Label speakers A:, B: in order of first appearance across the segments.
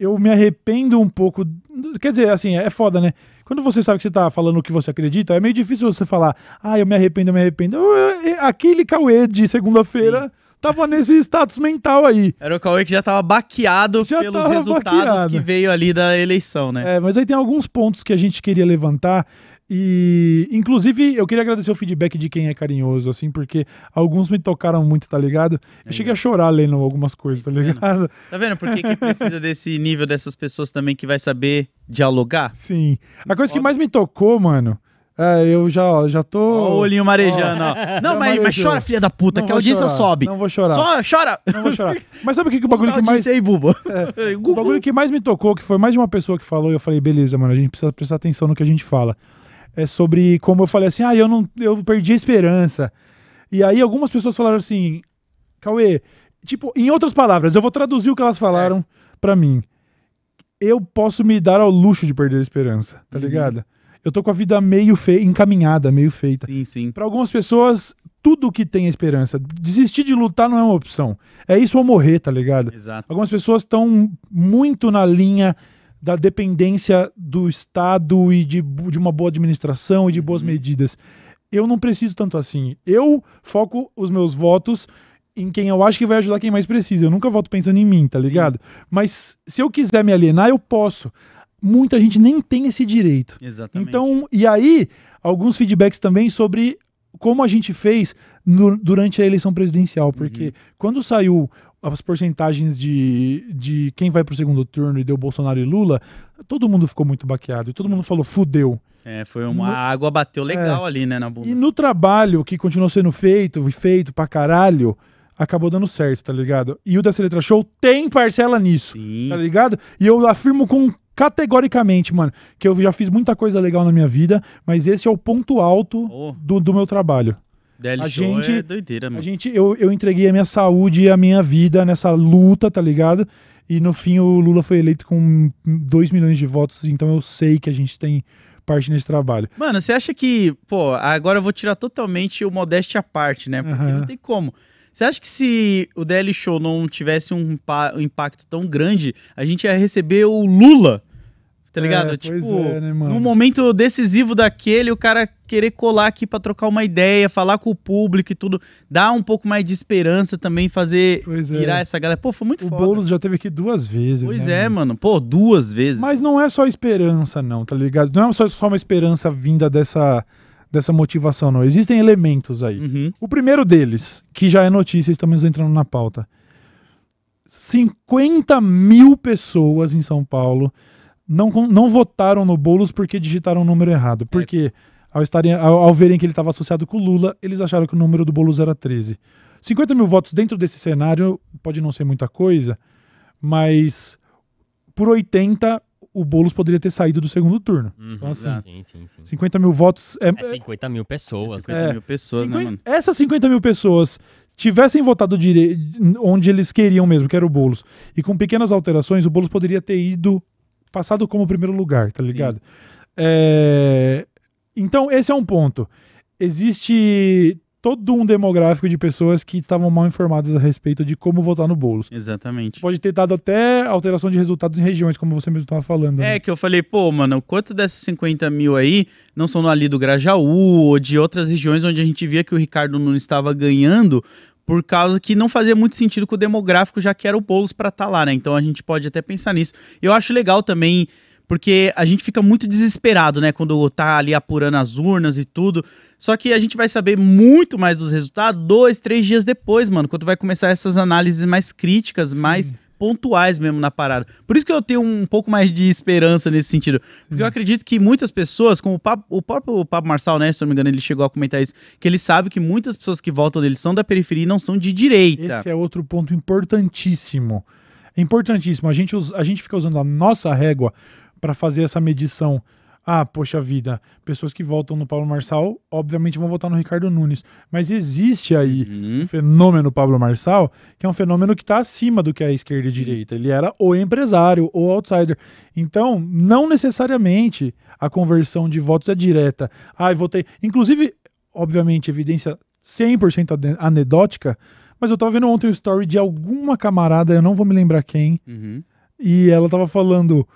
A: eu me arrependo um pouco. Quer dizer, assim, é foda, né? Quando você sabe que você tá falando o que você acredita, é meio difícil você falar, ah, eu me arrependo, eu me arrependo. Aquele Cauê de segunda-feira tava nesse status mental aí. Era o Cauê que já tava baqueado já pelos tava resultados baqueado. que veio ali da eleição, né? É, mas aí tem alguns pontos que a gente queria levantar e, inclusive, eu queria agradecer o feedback de quem é carinhoso, assim, porque alguns me tocaram muito, tá ligado? Eu é. cheguei a chorar lendo algumas coisas, tá ligado? Tá vendo,
B: tá vendo? por que, que precisa desse nível dessas pessoas também que vai saber dialogar?
A: Sim. A coisa que mais me tocou, mano, é, eu já, ó, já tô. Ó, o olhinho marejando, ó. ó. Não, mas, mas, chora, filha da puta, não que a audiência chorar, sobe. Não vou chorar. Só chora! Não vou chorar. Mas sabe o que, que o bagulho que mais. Aí, bubo. É, o bagulho que mais me tocou, que foi mais de uma pessoa que falou, e eu falei, beleza, mano, a gente precisa prestar atenção no que a gente fala é sobre como eu falei assim, ah, eu não, eu perdi a esperança. E aí algumas pessoas falaram assim, Cauê, tipo, em outras palavras, eu vou traduzir o que elas falaram é. para mim. Eu posso me dar ao luxo de perder a esperança, tá uhum. ligado? Eu tô com a vida meio fe encaminhada, meio feita. Sim, sim. Para algumas pessoas, tudo que tem é esperança. Desistir de lutar não é uma opção. É isso ou morrer, tá ligado? Exato. Algumas pessoas estão muito na linha da dependência do Estado e de, de uma boa administração e de boas uhum. medidas. Eu não preciso tanto assim. Eu foco os meus votos em quem eu acho que vai ajudar quem mais precisa. Eu nunca voto pensando em mim, tá ligado? Sim. Mas se eu quiser me alienar, eu posso. Muita gente nem tem esse direito. Exatamente. Então, e aí, alguns feedbacks também sobre como a gente fez no, durante a eleição presidencial, porque uhum. quando saiu as porcentagens de, de quem vai pro segundo turno e deu Bolsonaro e Lula, todo mundo ficou muito baqueado e todo mundo falou fudeu.
B: É, foi uma no, água bateu legal é, ali, né, na bunda. E
A: no trabalho que continuou sendo feito e feito pra caralho, acabou dando certo, tá ligado? E o dessa letra show tem parcela nisso, Sim. tá ligado? E eu afirmo com categoricamente, mano, que eu já fiz muita coisa legal na minha vida, mas esse é o ponto alto oh. do, do meu trabalho. DL a Show gente, é doideira, mano. A gente, eu, eu entreguei a minha saúde e a minha vida nessa luta, tá ligado? E no fim o Lula foi eleito com 2 milhões de votos, então eu sei que a gente tem parte nesse trabalho. Mano,
B: você acha que, pô, agora eu vou tirar totalmente o modéstia à parte, né? Porque uhum. não tem como. Você acha que se o DL Show não tivesse um, um impacto tão grande, a gente ia receber o Lula Tá ligado? É, tipo, é, né, no momento decisivo daquele, o cara querer colar aqui para trocar uma ideia, falar com o público e tudo, dá um pouco mais de esperança também fazer pois é. virar é. essa galera. Pô, foi muito o foda. O Boulos já teve aqui duas vezes. Pois né, é, mano?
A: mano? Pô, duas vezes. Mas não é só esperança, não, tá ligado? Não é só, só uma esperança vinda dessa, dessa motivação, não. Existem elementos aí. Uhum. O primeiro deles, que já é notícia, estamos entrando na pauta. 50 mil pessoas em São Paulo não, não votaram no Boulos porque digitaram o número errado. Porque ao, estarem, ao, ao verem que ele estava associado com o Lula, eles acharam que o número do Boulos era 13. 50 mil votos dentro desse cenário pode não ser muita coisa, mas por 80 o Boulos poderia ter saído do segundo turno. Uhum, então, assim, sim, sim, sim. 50 mil votos. É, é 50
C: mil pessoas. É 50 é, né? mil pessoas, 50, né, mano?
A: Essas 50 mil pessoas tivessem votado onde eles queriam mesmo, que era o Boulos, e com pequenas alterações, o Boulos poderia ter ido passado como primeiro lugar, tá ligado? É... Então, esse é um ponto. Existe todo um demográfico de pessoas que estavam mal informadas a respeito de como votar no Boulos.
B: Exatamente.
A: Pode ter dado até alteração de resultados em regiões, como você mesmo estava falando. Né? É, né?
B: que eu falei, pô, mano, quantos desses 50 mil aí não são ali do Grajaú ou de outras regiões onde a gente via que o Ricardo não estava ganhando, por causa que não fazia muito sentido com o demográfico, já que era o Boulos para estar tá lá, né? Então a gente pode até pensar nisso. Eu acho legal também, porque a gente fica muito desesperado, né, quando tá ali apurando as urnas e tudo. Só que a gente vai saber muito mais dos resultados dois, três dias depois, mano, quando vai começar essas análises mais críticas, mais pontuais mesmo na parada. Por isso que eu tenho um pouco mais de esperança nesse sentido. Porque eu uhum. acredito que muitas pessoas, como o, Pablo, o próprio Pablo Marçal, né, se não me engano, ele chegou a comentar isso, que ele sabe que muitas pessoas que votam dele são da periferia e não são
A: de direita. Esse é outro ponto importantíssimo. É importantíssimo. A gente, a gente fica usando a nossa régua para fazer essa medição ah, poxa vida, pessoas que votam no Pablo Marçal, obviamente vão votar no Ricardo Nunes. Mas existe aí uhum. o fenômeno Pablo Marçal, que é um fenômeno que está acima do que a esquerda e direita. Ele era o empresário, o outsider. Então, não necessariamente a conversão de votos é direta. Ah, votei. Inclusive, obviamente, evidência 100% anedótica, mas eu estava vendo ontem o story de alguma camarada, eu não vou me lembrar quem, uhum. e ela estava falando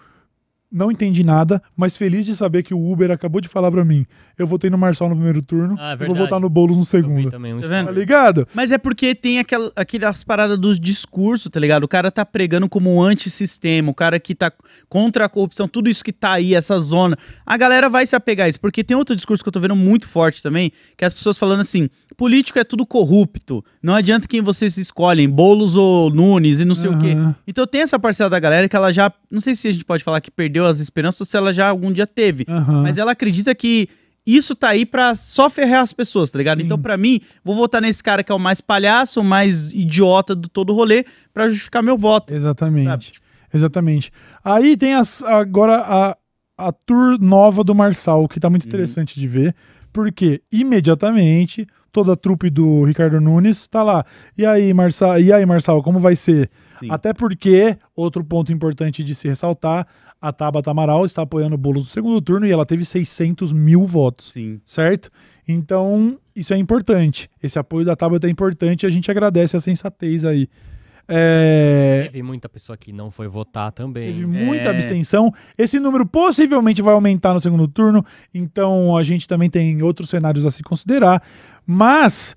A: não entendi nada, mas feliz de saber que o Uber acabou de falar para mim. Eu votei no Marçal no primeiro turno, ah, é vou votar no Boulos no segundo. Também um tá, tá ligado? Mas é porque
B: tem aquel, aquelas paradas dos discursos, tá ligado? O cara tá pregando como um antissistema, o cara que tá contra a corrupção, tudo isso que tá aí, essa zona. A galera vai se apegar a isso, porque tem outro discurso que eu tô vendo muito forte também, que é as pessoas falando assim, político é tudo corrupto, não adianta quem vocês escolhem, Boulos ou Nunes e não sei uhum. o quê. Então tem essa parcela da galera que ela já, não sei se a gente pode falar que perdeu perdeu as esperanças se ela já algum dia teve. Uhum. Mas ela acredita que isso tá aí pra só ferrar as pessoas, tá ligado? Então, Sim. Então, pra mim, vou votar nesse cara que é o mais palhaço, o
A: mais idiota do todo rolê, pra justificar meu voto. Exatamente. Sabe? Tipo, Exatamente. Aí tem as, agora a, a tour nova do Marçal, que tá muito uhum. interessante uhum. de ver, porque imediatamente toda a trupe do Ricardo Nunes tá lá. E aí, Marçal, e aí, Marçal como vai ser? Sim. Até porque, outro ponto importante de se ressaltar, a Tabata Amaral está apoiando o Boulos no segundo turno e ela teve 600 mil votos. Sim. Certo? Então, isso é importante. Esse apoio da Tabata é importante e a gente agradece a sensatez aí. É...
C: Teve muita pessoa que não foi votar também. Teve muita é... abstenção.
A: Esse número possivelmente vai aumentar no segundo turno, então a gente também tem outros cenários a se considerar. Mas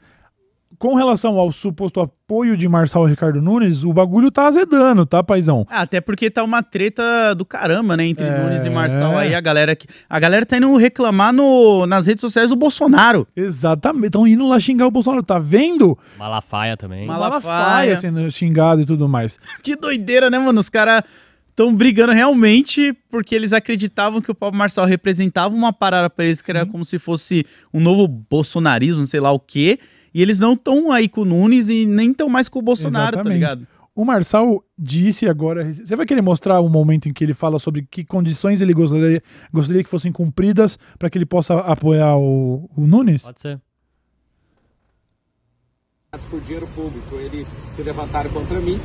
A: com relação ao suposto apoio de Marçal e Ricardo Nunes, o bagulho tá azedando, tá, paizão?
B: Ah, até porque tá uma treta do caramba, né, entre é... Nunes e Marçal aí, a galera que a galera tá indo reclamar no,
A: nas redes sociais do Bolsonaro. Exatamente, estão indo lá xingar o Bolsonaro, tá vendo?
C: Malafaia também. Malafaia, Malafaia
A: sendo xingado e tudo mais. que doideira, né, mano? Os caras estão
B: brigando realmente porque eles acreditavam que o Pablo Marçal representava uma parada para eles que era Sim. como se fosse um novo bolsonarismo, sei lá o quê. E eles não estão aí com o Nunes e
A: nem estão mais com o Bolsonaro, tá Exatamente. tá ligado? O Marçal disse agora. Você vai querer mostrar o um momento em que ele fala sobre que condições ele gostaria, gostaria que fossem cumpridas para que ele possa apoiar o, o Nunes?
C: Pode ser. Por dinheiro
D: público, eles se levantaram contra mim.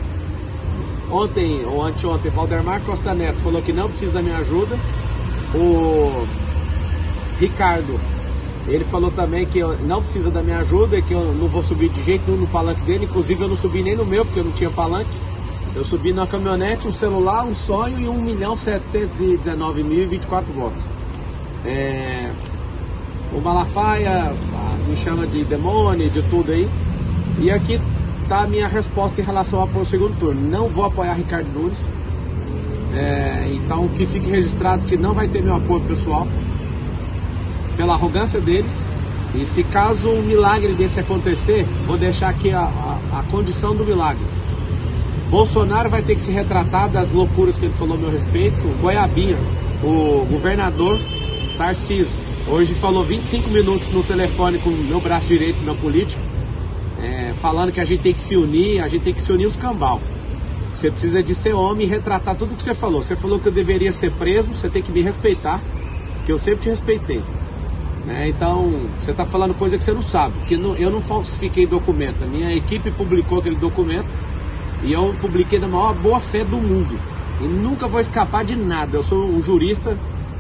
D: Ontem ou anteontem, Valdemar Costa Neto falou que não precisa da minha ajuda. O Ricardo ele falou também que não precisa da minha ajuda, que eu não vou subir de jeito nenhum no palanque dele. Inclusive, eu não subi nem no meu, porque eu não tinha palanque. Eu subi na caminhonete, um celular, um sonho e 1 milhão 719 mil e 24 votos. É... O Malafaia ah, me chama de demônio, de tudo aí. E aqui está a minha resposta em relação ao segundo turno. Não vou apoiar Ricardo Nunes. É... Então, que fique registrado que não vai ter meu apoio pessoal pela arrogância deles. E se caso um milagre desse acontecer, vou deixar aqui a, a, a condição do milagre. Bolsonaro vai ter que se retratar das loucuras que ele falou a meu respeito. O Goiabinha, o governador Tarciso, hoje falou 25 minutos no telefone com meu braço direito, meu político, é, falando que a gente tem que se unir, a gente tem que se unir os cambal. Você precisa de ser homem e retratar tudo o que você falou. Você falou que eu deveria ser preso, você tem que me respeitar, que eu sempre te respeitei. Né? Então, você está falando coisa que você não sabe, que não, eu não falsifiquei documento. A minha equipe publicou aquele documento e eu publiquei da maior boa fé do mundo. E nunca vou escapar de nada. Eu sou um jurista,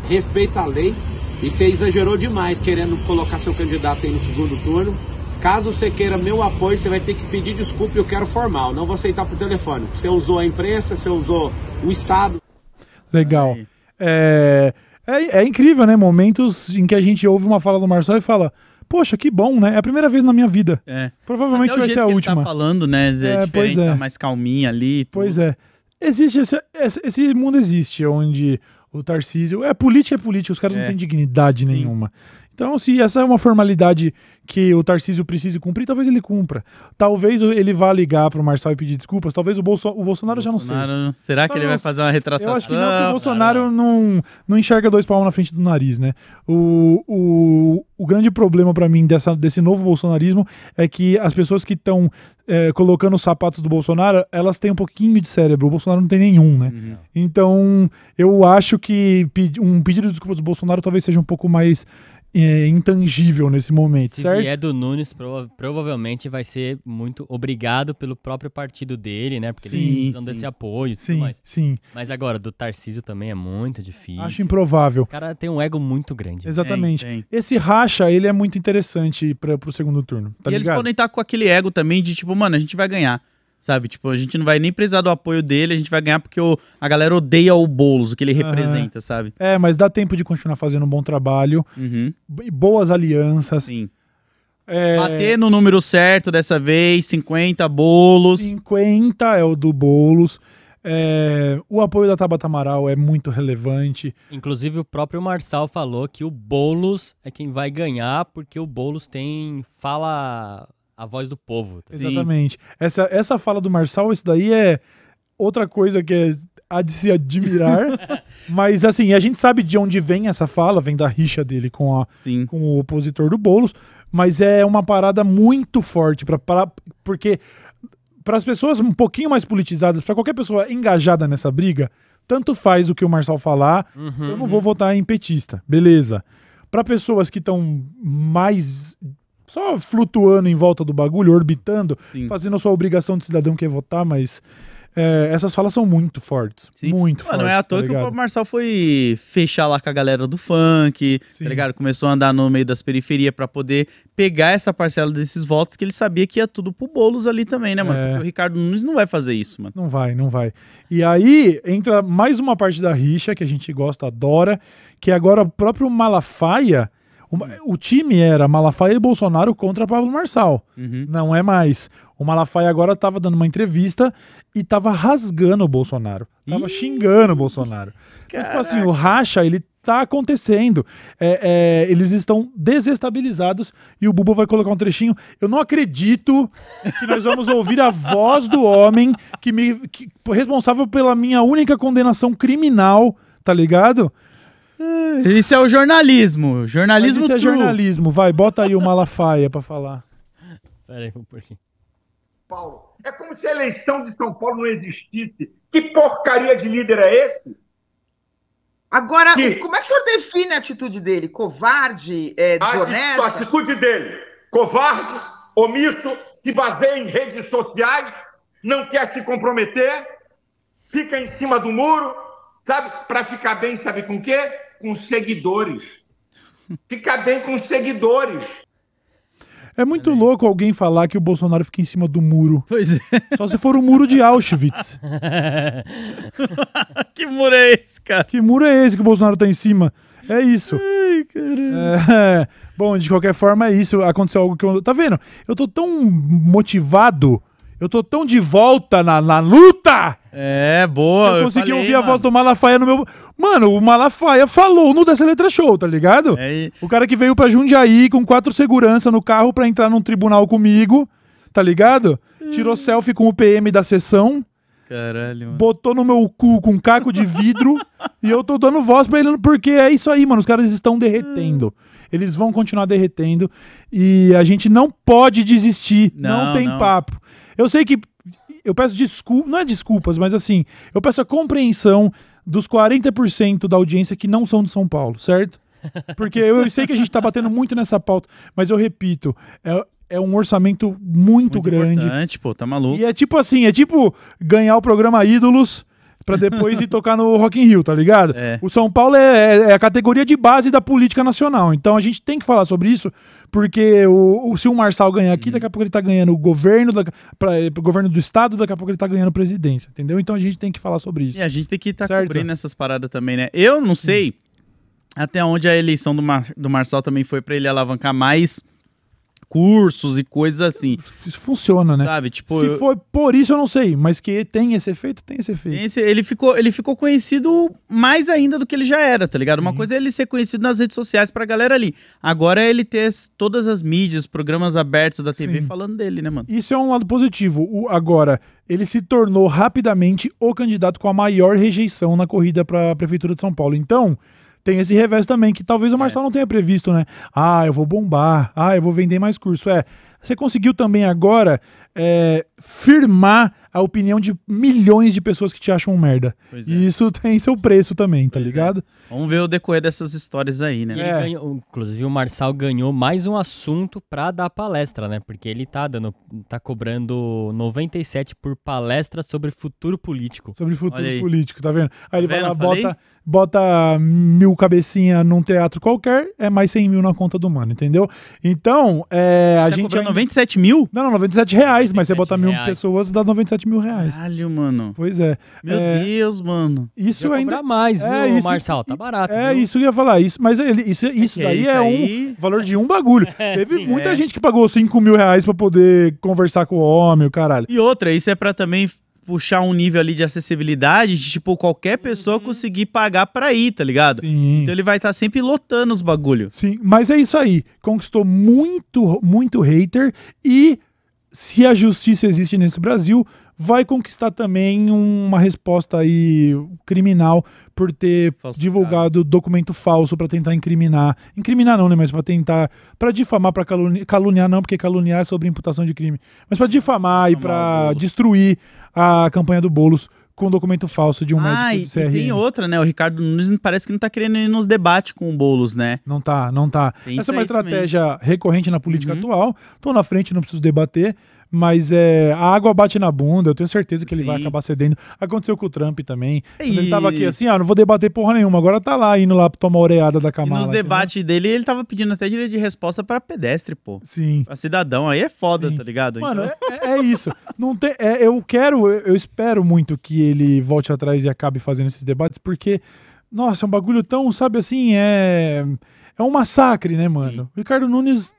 D: respeito a lei. E você exagerou demais querendo colocar seu candidato aí no segundo turno. Caso você queira meu apoio, você vai ter que pedir desculpa. Eu quero formal, não vou aceitar por telefone. Você usou a imprensa, você usou o Estado.
A: Legal. É é, é incrível, né? Momentos em que a gente ouve uma fala do Marçal e fala, poxa, que bom, né? É a primeira vez na minha vida.
B: É. Provavelmente vai ser a que última. Ele tá falando, né? É, é diferente, tá é. tá mais calminha ali.
A: Pois é. Existe esse, esse mundo existe onde o Tarcísio. É política, é política, os caras é. não têm dignidade Sim. nenhuma. Então, se essa é uma formalidade que o Tarcísio precise cumprir, talvez ele cumpra. Talvez ele vá ligar para o Marçal e pedir desculpas. Talvez o, Bolso o Bolsonaro, Bolsonaro já não sei.
B: Será que ele vai fazer uma retratação? Eu acho que não, porque o
A: Bolsonaro não, não enxerga dois palmos na frente do nariz, né? O, o, o grande problema para mim dessa, desse novo bolsonarismo é que as pessoas que estão é, colocando os sapatos do Bolsonaro, elas têm um pouquinho de cérebro. O Bolsonaro não tem nenhum, né? Uhum. Então, eu acho que um pedido de desculpas do Bolsonaro talvez seja um pouco mais é, intangível nesse momento, Se certo? Se
C: é do Nunes, prova provavelmente vai ser muito obrigado pelo próprio partido dele, né? Porque sim, eles precisam desse apoio e sim, tudo mais. Sim, Mas agora, do Tarcísio também é muito difícil. Acho improvável. O cara tem um ego muito grande. Exatamente. Tem, tem. Esse
A: racha, ele é muito interessante para pro segundo turno, tá e ligado? eles
C: podem estar tá com aquele ego também de tipo, mano, a
B: gente vai ganhar. Sabe, tipo, a gente não vai nem precisar do apoio dele, a gente vai ganhar porque o, a galera odeia o Boulos, o que
A: ele representa, uhum. sabe? É, mas dá tempo de continuar fazendo um bom trabalho, uhum. boas alianças. Sim. É... Bater no número certo dessa vez, 50 bolos. 50 é o do bolos. É, o apoio da Tabata Amaral é muito relevante.
C: Inclusive, o próprio Marçal falou que o Boulos é quem vai ganhar, porque o Boulos tem fala a voz do povo. Tá? Exatamente.
A: Essa, essa fala do Marçal, isso daí é outra coisa que é a de se admirar. mas assim, a gente sabe de onde vem essa fala, vem da rixa dele com, a, Sim. com o opositor do Bolos, mas é uma parada muito forte para porque para as pessoas um pouquinho mais politizadas, para qualquer pessoa engajada nessa briga, tanto faz o que o Marçal falar, uhum, eu não vou uhum. votar em petista, beleza. Para pessoas que estão mais só flutuando em volta do bagulho, orbitando, Sim. fazendo a sua obrigação de cidadão que é votar, mas é, essas falas são muito fortes. Sim. Muito Mano, fortes. Não é à tá toa tá que o
B: Marçal foi fechar lá com a galera do funk, tá Sim. tá ligado? Começou a andar no meio das periferias para poder pegar essa parcela desses votos que ele sabia que ia tudo pro bolos ali também, né, mano? É. Porque o
A: Ricardo Nunes não vai fazer isso, mano. Não vai, não vai. E aí entra mais uma parte da rixa que a gente gosta, adora, que é agora o próprio Malafaia o time era Malafaia e Bolsonaro contra Pablo Marçal. Uhum. Não é mais. O Malafaia agora estava dando uma entrevista e estava rasgando o Bolsonaro. Tava xingando o Bolsonaro. Então, tipo assim, o racha, ele tá acontecendo. É, é, eles estão desestabilizados e o Bubu vai colocar um trechinho. Eu não acredito que nós vamos ouvir a voz do homem que me que, responsável pela minha única condenação criminal, tá ligado? Isso é o jornalismo. Jornalismo isso é jornalismo. Vai, bota aí o Malafaia pra falar.
C: Pera aí, por aqui.
D: Paulo, é como se a eleição de São Paulo não existisse. Que porcaria de líder é esse? Agora, que... como é que o senhor define a atitude dele? Covarde, é, ah, A atitude dele, covarde, omisso, se baseia em redes sociais, não quer se comprometer, fica em cima do muro, sabe? Para ficar bem, sabe com o quê? com seguidores. Fica bem com
C: seguidores.
A: É muito é. louco alguém falar que o Bolsonaro fica em cima do muro. Pois é. Só se for o muro de Auschwitz.
C: que muro
A: é esse, cara? Que muro é esse que o Bolsonaro tá em cima? É isso. Ai, é, é, bom, de qualquer forma, é isso. Aconteceu algo que eu. Tá vendo? Eu tô tão motivado eu tô tão de volta na, na luta!
B: É, boa. Eu consegui eu falei, ouvir mano. a voz
A: do Malafaia no meu. Mano, o Malafaia falou no dessa letra show, tá ligado? É, O cara que veio pra Jundiaí com quatro segurança no carro pra entrar num tribunal comigo, tá ligado? Hum. Tirou selfie com o PM da sessão.
B: Caralho, mano.
A: Botou no meu cu com um caco de vidro e eu tô dando voz pra ele porque é isso aí, mano. Os caras estão derretendo. Hum. Eles vão continuar derretendo e a gente não pode desistir. Não, não tem não. papo. Eu sei que eu peço desculpas, não é desculpas, mas assim, eu peço a compreensão dos 40% da audiência que não são de São Paulo, certo? Porque eu, eu sei que a gente está batendo muito nessa pauta, mas eu repito, é, é um orçamento muito, muito grande. Importante, pô, tá maluco. E é tipo assim, é tipo ganhar o programa Ídolos para depois ir tocar no Rock in Rio, tá ligado? É. O São Paulo é, é, é, a categoria de base da política nacional. Então a gente tem que falar sobre isso, porque o, o se o Marçal ganhar aqui, uhum. daqui a pouco ele tá ganhando o governo, da, pra, pro governo do estado, daqui a pouco ele tá ganhando presidência, entendeu? Então a gente tem que falar sobre isso. E é, a gente tem
B: que estar tá cobrindo essas paradas também, né? Eu não sei até onde a eleição do, Mar, do Marçal também foi para ele alavancar mais cursos e coisas assim. Isso funciona, né? Sabe, tipo, se eu...
A: foi por isso eu não sei, mas que tem esse efeito, tem esse efeito. Esse,
B: ele ficou, ele
A: ficou conhecido
B: mais ainda do que ele já era, tá ligado? Sim. Uma coisa é ele ser conhecido nas redes sociais pra galera ali. Agora é ele ter as, todas as mídias, programas abertos da TV Sim.
A: falando dele, né, mano? Isso é um lado positivo. O, agora, ele se tornou rapidamente o candidato com a maior rejeição na corrida para prefeitura de São Paulo. Então, tem esse revés também, que talvez o é. Marcelo é. não tenha previsto, né? Ah, eu vou bombar, ah, eu vou vender mais curso. É, você conseguiu também agora é, firmar a opinião de milhões de pessoas que te acham um merda. Pois e é. isso tem seu preço também, tá pois é. ligado?
C: É. Vamos ver o decorrer dessas histórias aí, né? É. Ganhou, inclusive, o Marçal ganhou mais um assunto pra dar palestra, né? Porque ele tá dando. tá cobrando 97 por palestra sobre futuro político. Sobre futuro político,
A: tá vendo? Aí tá ele vendo? vai lá, bota, bota mil cabecinha num teatro qualquer, é mais 100 mil na conta do mano, entendeu? Então, é, tá a gente. 97 mil? Não, não, 97 reais reais, mas você é botar mil reais. pessoas dá 97 mil reais. Caralho, mano. Pois é. Meu é, Deus, mano. Isso ainda. mais, é, viu, isso, Marçal? Tá barato. É, viu? isso eu ia falar. Isso, mas ele, isso, é isso é daí isso é aí... um valor de um bagulho. Teve sim, muita gente que pagou 5 mil reais pra poder conversar com o homem, o caralho. E
B: outra, isso é pra também puxar um nível ali de acessibilidade, de tipo qualquer pessoa uhum. conseguir pagar para ir, tá ligado? Sim. Então ele vai estar tá sempre lotando os bagulhos.
A: Sim, mas é isso aí. Conquistou muito muito hater e se a justiça existe nesse Brasil, vai conquistar também uma resposta aí criminal por ter Falsificado. divulgado documento falso para tentar incriminar, incriminar não, né, mas para tentar para difamar, para caluniar, caluniar não, porque caluniar é sobre imputação de crime, mas para difamar, difamar e para destruir a campanha do Bolos com um documento falso de um ah, médico do CRM. E tem outra,
B: né? O Ricardo Nunes parece que não tá querendo ir nos debates com o Boulos, né? Não tá, não tá. Tem Essa é uma estratégia
A: também. recorrente na política uhum. atual. Tô na frente, não preciso debater. Mas é, a água bate na bunda, eu tenho certeza que ele Sim. vai acabar cedendo. Aconteceu com o Trump também. E... Ele tava aqui assim, ah, não vou debater porra nenhuma. Agora tá lá indo lá tomar oreada da Kamala. E nos
B: debates dele, ele tava pedindo até direito de resposta para pedestre, pô. Sim. Pra cidadão, aí é foda, Sim. tá ligado? Mano,
A: então... é, é, é isso. Não tem, é, eu quero, eu espero muito que ele volte atrás e acabe fazendo esses debates, porque, nossa, é um bagulho tão, sabe assim, é é um massacre, né, mano? Sim. Ricardo Nunes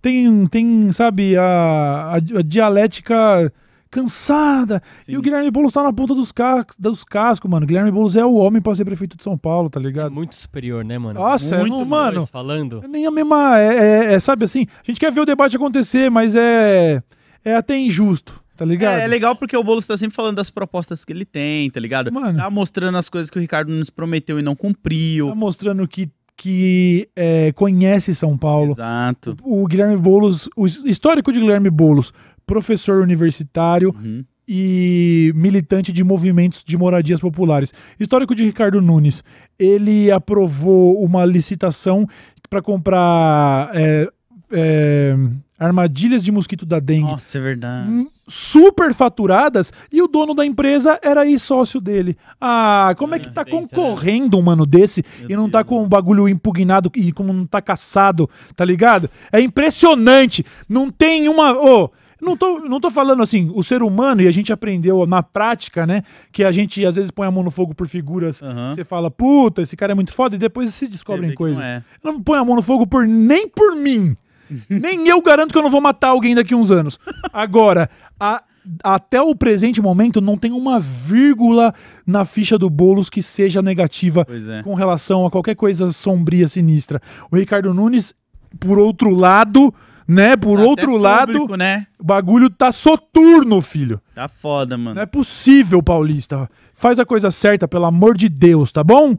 A: tem, tem sabe, a, a, a dialética cansada. Sim. E o Guilherme Boulos tá na ponta dos, ca dos cascos, mano. Guilherme Boulos é o homem pra ser prefeito de São Paulo, tá ligado? É muito
C: superior, né, mano? Nossa, é muito é, não, mano. Falando. É
A: nem a mesma. É, é, é, sabe assim? A gente quer ver o debate acontecer, mas é. É até injusto. Tá ligado? É, é,
B: legal porque o Boulos tá sempre falando das propostas que ele tem, tá ligado? Mano, tá mostrando as coisas que o Ricardo nos
A: prometeu e não cumpriu. Tá mostrando que que é, conhece São Paulo. Exato. O Guilherme Boulos, o histórico de Guilherme Boulos, professor universitário uhum. e militante de movimentos de moradias populares. Histórico de Ricardo Nunes, ele aprovou uma licitação para comprar é, é, armadilhas de mosquito da dengue. Nossa, é verdade. Hum, Super faturadas e o dono da empresa era aí sócio dele. Ah, como é que ah, tá né? concorrendo um mano desse Meu e não tá com o bagulho impugnado e como não tá caçado, tá ligado? É impressionante. Não tem uma. Oh, não tô, não tô falando assim, o ser humano, e a gente aprendeu na prática, né? Que a gente às vezes põe a mão no fogo por figuras. Uhum. Você fala, puta, esse cara é muito foda, e depois se descobrem coisas. É. Não, é. não põe a mão no fogo por nem por mim. Uhum. Nem eu garanto que eu não vou matar alguém daqui a uns anos. Agora, a, até o presente momento, não tem uma vírgula na ficha do Boulos que seja negativa é. com relação a qualquer coisa sombria, sinistra. O Ricardo Nunes, por outro lado, né? Por tá Até outro público, lado, né? o bagulho tá soturno, filho.
C: Tá foda, mano. Não
A: é possível, Paulista. Faz a coisa certa, pelo amor de Deus, tá bom?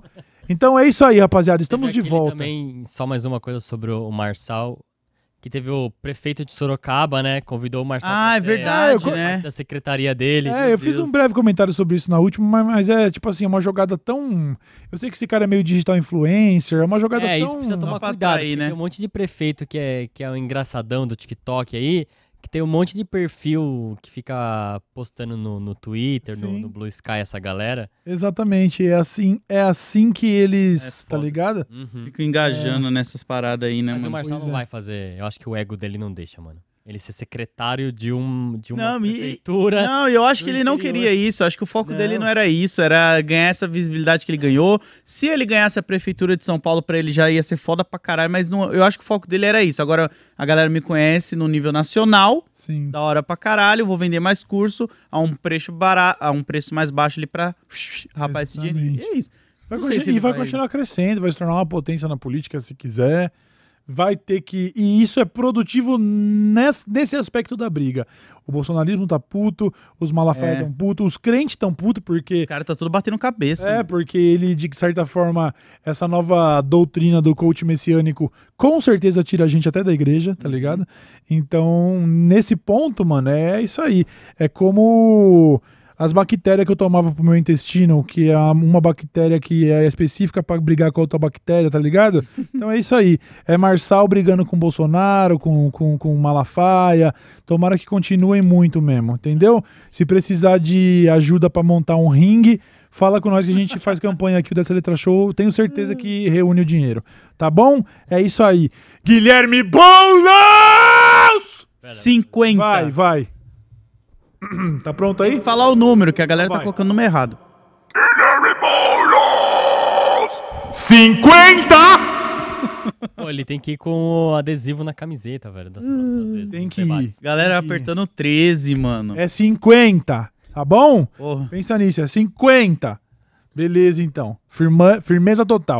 A: Então é isso aí, rapaziada. Estamos de volta.
C: Também, só mais uma coisa sobre o Marçal que teve o prefeito de Sorocaba, né? Convidou o Marcelo. Ah, é verdade, né? Da secretaria dele. É, eu Deus. fiz um
A: breve comentário sobre isso na última, mas, mas, é tipo assim, é uma jogada tão. Eu sei que esse cara é meio digital influencer, é uma jogada é, tão. É, isso precisa tomar tá
C: cuidado aí, né? Tem um monte de prefeito que é, que é o engraçadão do TikTok aí, que tem um monte de perfil que fica postando no, no Twitter, no, no, Blue Sky, essa galera.
A: Exatamente, é assim, é assim que eles, é tá ligado? Uhum. Ficam engajando é.
C: nessas paradas aí, né, Mas mano? Mas o Marcelo pois não é. vai fazer, eu acho que o ego dele não deixa, mano. Ele ser secretário de, um, de uma não, prefeitura. E, não, eu acho que ele não queria isso. Acho que o foco não. dele não era
B: isso. Era ganhar essa visibilidade que ele ganhou. Se ele ganhasse a prefeitura de São Paulo para ele já ia ser foda pra caralho. Mas não, eu acho que o foco dele era isso. Agora a galera me conhece no nível nacional. Sim. Da hora pra caralho. Vou vender mais curso a um preço, barato, a um preço mais baixo ali pra rapaz esse dinheiro. E é isso.
C: Vai e vai, vai continuar
A: crescendo. Vai se tornar uma potência na política se quiser vai ter que. E isso é produtivo nesse, nesse aspecto da briga. O bolsonarismo tá puto, os Malafaia é. tão puto, os crentes tão puto porque. Os caras tá tudo batendo cabeça. É, né? porque ele, de certa forma, essa nova doutrina do coach messiânico com certeza tira a gente até da igreja, tá uhum. ligado? Então, nesse ponto, mano, é isso aí. É como as bactérias que eu tomava pro meu intestino, que é uma bactéria que é específica para brigar com outra bactéria, tá ligado? Então é isso aí. É Marçal brigando com Bolsonaro, com, com, com Malafaia. Tomara que continuem muito mesmo, entendeu? Se precisar de ajuda para montar um ringue, fala com nós que a gente faz campanha aqui o Dessa Letra Show. Tenho certeza que hum. reúne o dinheiro. Tá bom? É isso aí. Guilherme Boulos! 50. Vai, vai.
B: Tá pronto aí? Tem que falar o número, que a galera tá Vai. tá colocando o número errado. Guilherme Boulos!
C: 50! Pô, ele tem que ir com o adesivo na camiseta, velho, das próximas
A: hum. vezes. Tem que
C: debates. ir. Galera Tem que ir. apertando 13, mano. É
A: 50, tá bom? Porra. Pensa nisso, é 50. Beleza, então. Firma- firmeza total.